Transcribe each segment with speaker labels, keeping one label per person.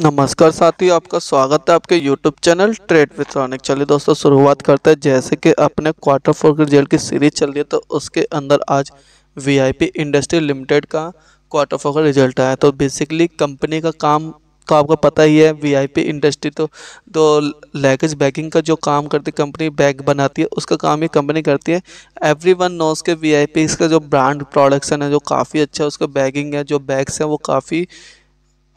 Speaker 1: नमस्कार साथियों आपका स्वागत है आपके YouTube चैनल ट्रेड विथ्रॉनिक चलिए दोस्तों शुरुआत करते हैं जैसे कि अपने क्वार्टर फोर के रिजल्ट की सीरीज चल रही है तो उसके अंदर आज वीआईपी इंडस्ट्री लिमिटेड का क्वार्टर फोर का रिजल्ट आया तो बेसिकली कंपनी का काम तो आपको पता ही है वीआईपी इंडस्ट्री तो दो लैगेज बैगिंग का जो काम करती है कंपनी बैग बनाती है उसका काम ये कंपनी करती है एवरी वन नोस के वी इसका जो ब्रांड प्रोडक्शन है जो काफ़ी अच्छा है उसका बैगिंग है जो बैग्स हैं वो काफ़ी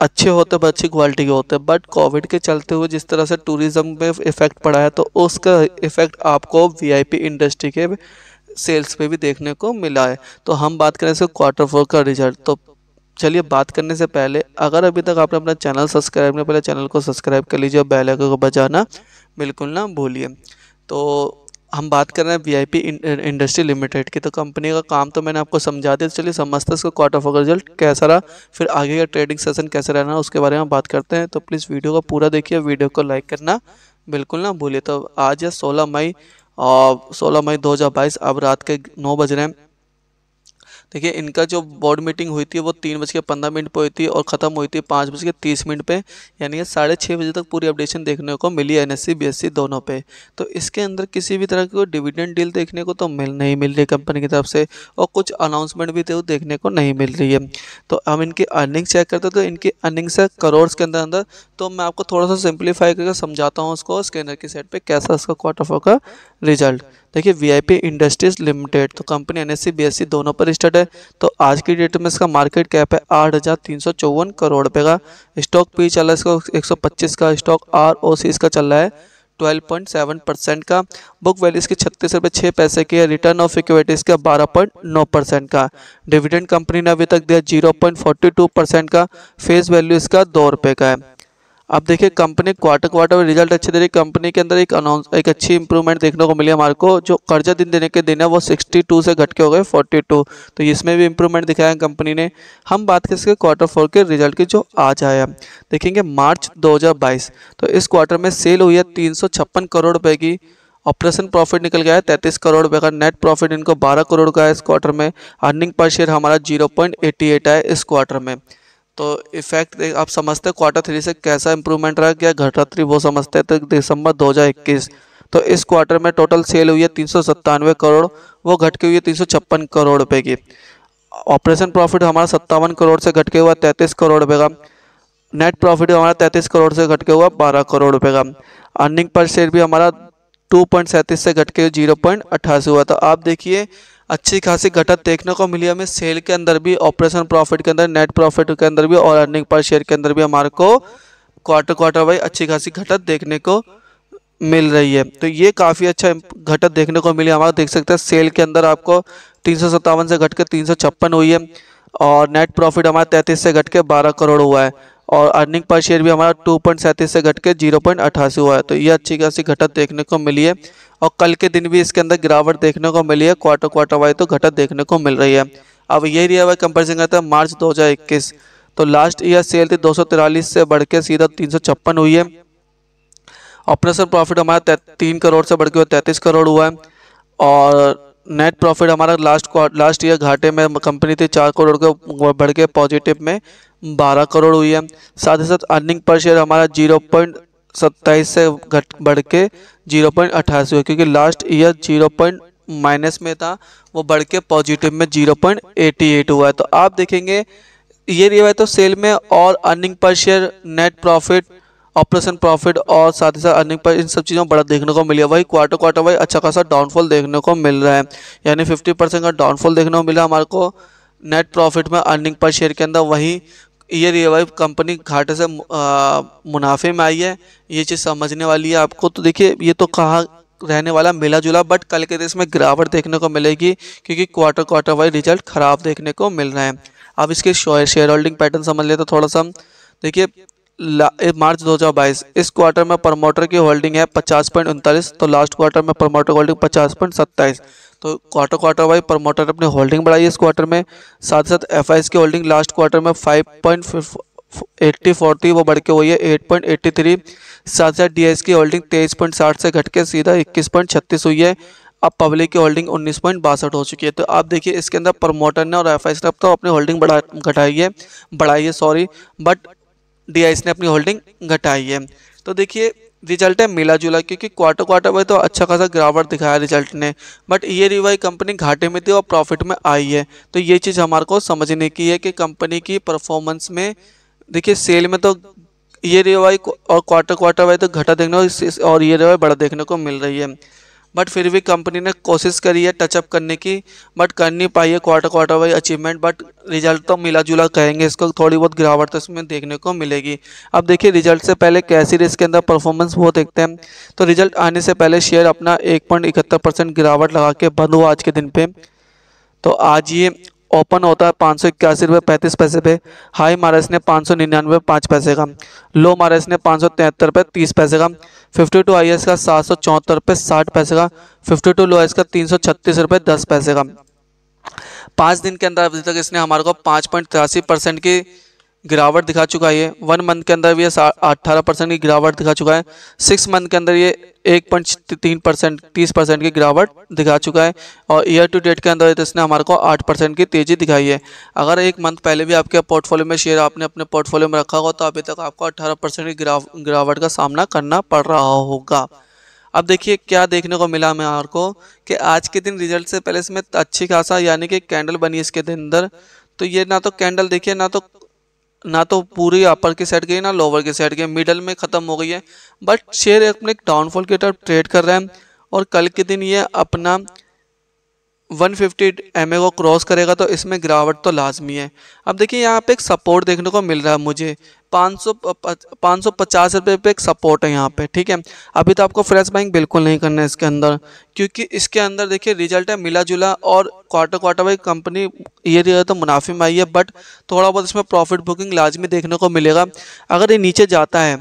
Speaker 1: अच्छे होते हैं अच्छी क्वालिटी के होते हैं बट कोविड के चलते हुए जिस तरह से टूरिज़्म में इफ़ेक्ट पड़ा है तो उसका इफ़ेक्ट आपको वीआईपी इंडस्ट्री के सेल्स पे भी देखने को मिला है तो हम बात करें इसके क्वार्टर फोर का रिजल्ट तो चलिए बात करने से पहले अगर अभी तक आपने अपना चैनल सब्सक्राइब नहीं पहले चैनल को सब्सक्राइब कर लीजिए और बेल को बजाना बिल्कुल ना भूलिए तो हम बात कर रहे हैं वीआईपी इंडस्ट्री लिमिटेड की तो कंपनी का काम तो मैंने आपको समझा दिया चलिए समझते हैं इसका क्वार्टर फोर रिजल्ट कैसा रहा फिर आगे का ट्रेडिंग सेशन कैसे रहना उसके बारे में बात करते हैं तो प्लीज़ वीडियो को पूरा देखिए वीडियो को लाइक करना बिल्कुल ना भूलिए तो आज है सोलह मई और सोलह मई बाईस अब रात के नौ बज रहे हैं देखिए इनका जो बोर्ड मीटिंग हुई थी वो तीन बज के पंद्रह मिनट पर हुई थी और ख़त्म हुई थी पाँच बज के तीस मिनट पर यानी साढ़े छः बजे तक पूरी अपडेशन देखने को मिली एन एस सी दोनों पे तो इसके अंदर किसी भी तरह की डिविडेंड डील देखने को तो मिल नहीं मिल रही कंपनी की तरफ से और कुछ अनाउंसमेंट भी थे तो देखने को नहीं मिल रही है तो हम इनकी अर्निंग चेक करते तो इनकी अर्निंग है करोड़ के अंदर अंदर तो मैं आपको थोड़ा सा सिंप्लीफाई करके समझाता हूँ उसको स्कैनर की साइड पर कैसा उसका क्वार्टर फोर का रिजल्ट देखिए वीआईपी इंडस्ट्रीज लिमिटेड तो कंपनी एन एस दोनों पर लिस्टेड है तो आज की डेट में इसका मार्केट कैप है आठ हज़ार तीन सौ चौवन करोड़ रुपये का स्टॉक पी चल रहा है इसका एक सौ पच्चीस का स्टॉक आर ओ सी इसका चल रहा है 12.7 परसेंट का बुक वैल्यू इसके छत्तीस रुपये छः पैसे की है रिटर्न ऑफ बारह पॉइंट 12.9 परसेंट का डिविडेंड कंपनी ने अभी तक दिया 0.42 परसेंट का फेस वैल्यू इसका दो रुपये का है अब देखिए कंपनी क्वार्टर क्वार्टर में रिजल्ट अच्छे दे रही कंपनी के अंदर एक अनाउंस एक अच्छी इंप्रूवमेंट देखने को मिली हमारे को जो कर्जा दिन देने के दिन है वो 62 से घट के हो गए 42 तो इसमें भी इंप्रूवमेंट दिखाया है कंपनी ने हम बात कर सके क्वार्टर फोर के रिजल्ट की जो आज आया देखेंगे मार्च दो तो इस क्वार्टर में सेल हुई है तीन करोड़ रुपये की ऑपरेशन प्रॉफिट निकल गया है तैंतीस करोड़ रुपये का नेट प्रॉफिट इनको बारह करोड़ का है इस क्वार्टर में अर्निंग पर शेयर हमारा जीरो है इस क्वार्टर में तो इफेक्ट आप समझते हैं क्वार्टर थ्री से कैसा इंप्रूवमेंट रहा क्या घटात्री वो समझते हैं तो दिसंबर 2021 तो इस क्वार्टर में टोटल सेल हुई है तीन करोड़ वो घट के हुई है तीन करोड़ रुपये की ऑपरेशन प्रॉफिट हमारा सत्तावन करोड़ से घट के हुआ तैंतीस करोड़ रुपये का नेट प्रॉफिट हमारा तैंतीस करोड़ से घट के हुआ बारह करोड़ रुपये का अर्निंग पर शेयर भी हमारा टू पॉइंट सैंतीस से घट के जीरो पॉइंट अट्ठासी हुआ था तो आप देखिए अच्छी खासी घटत देखने को मिली हमें सेल के अंदर भी ऑपरेशन प्रॉफिट के अंदर नेट प्रॉफिट के अंदर भी और अर्निंग पर शेयर के अंदर भी हमारे को क्वार्टर क्वार्टर वाइज अच्छी खासी घटत देखने को मिल रही है तो ये काफ़ी अच्छा घटत देखने को मिली हमारा देख सकते हैं सेल के अंदर आपको तीन से घट के तीन हुई है और नेट प्रॉफिट हमारा तैंतीस से घट के बारह करोड़ हुआ है और अर्निंग पर शेयर भी हमारा टू पॉइंट सैंतीस से घट के जीरो पॉइंट अट्ठासी हुआ है तो ये अच्छी खासी घटत देखने को मिली है और कल के दिन भी इसके अंदर गिरावट देखने को मिली है क्वार्टर क्वार्टर वाइज तो घटत देखने को मिल रही है अब ये रिया हुआ कंपेरिजन करता है मार्च 2021 तो लास्ट ईयर सेल थी दो से बढ़ के सीधा तीन हुई है ऑपरेशन प्रॉफिट हमारा तीन करोड़ से बढ़ के तैंतीस करोड़ हुआ है और नेट प्रॉफिट हमारा लास्ट लास्ट ईयर घाटे में कंपनी थी चार करोड़ के बढ़ के पॉजिटिव में बारह करोड़ हुई है साथ ही साथ अर्निंग पर शेयर हमारा जीरो पॉइंट सत्ताईस से घट बढ़ के जीरो पॉइंट अट्ठासी हुआ क्योंकि last year zero point minus में था वो बढ़ के पॉजिटिव में जीरो पॉइंट एटी एट हुआ है तो आप देखेंगे ये रिवाय तो सेल में और earning per share net profit operation profit और साथ ही साथ अर्निंग पर इन सब चीज़ों में बड़ा देखने को मिली वही क्वार्टर क्वार्टर वाई अच्छा खासा डाउनफॉल देखने को मिल रहा है यानी फिफ्टी परसेंट का डाउनफॉल देखने को मिला हमारे को नेट प्रॉफिट में अर्निंग पर शेयर के अंदर वहीं ईयर ईयर वाइज कंपनी घाटे से मुनाफे में आई है ये चीज़ समझने वाली है आपको तो देखिए ये तो कहाँ रहने वाला मिला जुला बट कल के दिन इसमें गिरावट देखने को मिलेगी क्योंकि क्वार्टर क्वार्टर वाइज रिजल्ट ख़राब देखने को मिल रहे हैं अब इसके शेयर होल्डिंग पैटर्न समझ लेते थोड़ा सा देखिए मार्च 2022 इस क्वार्टर में प्रमोटर की होल्डिंग है पचास पॉइंट उनतालीस तो लास्ट क्वार्टर में प्रमोटर की होल्डिंग पचास पॉइंट सत्ताईस तो क्वार्टर क्वार्टर वाइज प्रमोटर अपनी होल्डिंग बढ़ाई है इस क्वार्टर में साथ साथ एफ की होल्डिंग लास्ट क्वार्टर में फाइव पॉइंट एट्टी फोर थी वो बढ़ के हुई है एट पॉइंट एट्टी थ्री साथ साथ डी की होल्डिंग तेईस पॉइंट साठ से घट के सीधा इक्कीस पॉइंट छत्तीस हुई है अब पब्लिक की होल्डिंग उन्नीस पॉइंट बासठ हो चुकी है तो आप देखिए इसके अंदर प्रमोटर ने और एफ आई तो अपनी होल्डिंग बढ़ा घटाई है बढ़ाई है सॉरी बट डी ने अपनी होल्डिंग घटाई है तो देखिए रिजल्ट है मिला जुला क्योंकि क्वार्टर क्वार्टर में तो अच्छा खासा गिरावट दिखाया रिजल्ट ने बट ये रिवाई कंपनी घाटे में थी और प्रॉफिट में आई है तो ये चीज़ हमारे को समझने की है कि कंपनी की परफॉर्मेंस में देखिए सेल में तो ये रिवाई और क्वार्टर क्वार्टर वाई तो घटा देखने को और ये रिवाई बड़ा देखने को मिल रही है बट फिर भी कंपनी ने कोशिश करी है टचअप करने की बट कर नहीं पाई है quarter quarter wise achievement but result तो मिला जुला कहेंगे इसको थोड़ी बहुत गिरावट तो इसमें देखने को मिलेगी अब देखिए रिजल्ट से पहले कैसी रिस्क के अंदर परफॉर्मेंस वो देखते हैं तो रिजल्ट आने से पहले शेयर अपना एक गिरावट लगा के बंद हुआ आज के दिन पर तो आज ये ओपन होता है पाँच सौ इक्यासी रुपये पैंतीस पैसे पे हाई मारा इसने पाँच सौ निन्यानवे पाँच पैसे का लो मारा इसने पाँच सौ तिहत्तर रुपये तीस पैसे का फिफ्टी टू आई का सात सौ चौहत्तर रुपये साठ पैसे का फिफ्टी टू लो का तीन सौ छत्तीस रुपये दस पैसे का पाँच दिन के अंदर अभी तक इसने हमारे को पाँच पॉइंट तिरासी परसेंट की गिरावट दिखा चुका है वन मंथ के अंदर ये अट्ठारह परसेंट की गिरावट दिखा चुका है सिक्स मंथ के अंदर ये एक पॉइंट तीन परसेंट तीस परसेंट की गिरावट दिखा चुका है और ईयर टू डेट के अंदर तो इसने हमारे को आठ परसेंट की तेज़ी दिखाई है अगर एक मंथ पहले भी आपके पोर्टफोलियो में शेयर आपने अपने पोर्टफोलियो में रखा होगा तो अभी तक आपको अट्ठारह परसेंट की गिराव, गिरावट का सामना करना पड़ रहा होगा अब देखिए क्या देखने को मिला हमें को कि आज के दिन रिजल्ट से पहले इसमें अच्छी खासा यानी कि कैंडल बनी इसके दिन अंदर तो ये ना तो कैंडल देखिए ना तो ना तो पूरी अपर की साइड गई ना लोअर की साइड गई मिडल में ख़त्म हो गई है बट शेयर अपने डाउनफॉल की तरफ ट्रेड कर रहा है और कल के दिन ये अपना 150 फिफ्टी को क्रॉस करेगा तो इसमें गिरावट तो लाजमी है अब देखिए यहाँ पे एक सपोर्ट देखने को मिल रहा है मुझे पाँच सौ पाँच सौ पचास रुपये पे एक सपोर्ट है यहाँ पे ठीक है अभी तो आपको फ्रेश बाइंग बिल्कुल नहीं करना है इसके अंदर क्योंकि इसके अंदर देखिए रिजल्ट है मिला जुला और क्वार्टर क्वार्टर वाइज कंपनी ये ईयर तो मुनाफे में आई है बट थोड़ा बहुत इसमें प्रॉफिट बुकिंग लाजमी देखने को मिलेगा अगर ये नीचे जाता है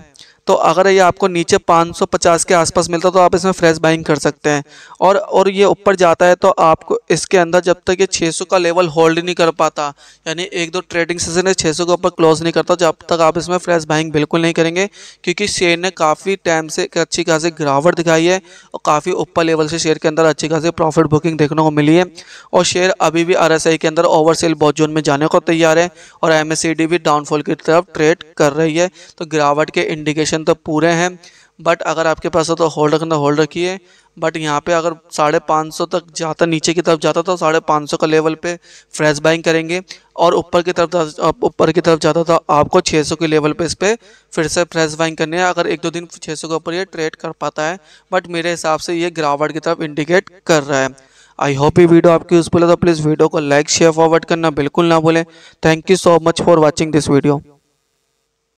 Speaker 1: तो अगर ये आपको नीचे 550 के आसपास मिलता है तो आप इसमें फ्रेश बाइंग कर सकते हैं और और ये ऊपर जाता है तो आपको इसके अंदर जब तक ये 600 का लेवल होल्ड नहीं कर पाता यानी एक दो ट्रेडिंग सेशन छः सौ के ऊपर क्लोज नहीं करता जब तक आप इसमें फ्रेश बाइंग बिल्कुल नहीं करेंगे क्योंकि शेयर ने काफ़ी टाइम से अच्छी खासी गिरावट दिखाई है और काफ़ी ऊपर लेवल से शेयर के अंदर अच्छी खासी प्रॉफिट बुकिंग देखने को मिली है और शेयर अभी भी आर के अंदर ओवर सेल जोन में जाने को तैयार है और एम भी डाउनफॉल की तरफ ट्रेड कर रही है तो गिरावट के इंडिकेशन ऑप्शन तो पूरे हैं बट अगर आपके पास हो तो होल्ड रखना होल्ड रखिए बट यहाँ पे अगर साढ़े पाँच सौ तक जाता नीचे की तरफ जाता तो साढ़े पाँच सौ का लेवल पे फ्रेश बाइंग करेंगे और ऊपर की तरफ ऊपर की तरफ जाता तो आपको छः सौ के लेवल पे इस पर फिर से फ्रेश बाइंग करनी है अगर एक दो दिन छः सौ के ऊपर ये ट्रेड कर पाता है बट मेरे हिसाब से ये गिरावट की तरफ इंडिकेट कर रहा है आई होप ये वीडियो आपकी यूजफुल है तो प्लीज़ वीडियो को लाइक शेयर फॉरवर्ड करना बिल्कुल ना भूलें thank you so much for watching this video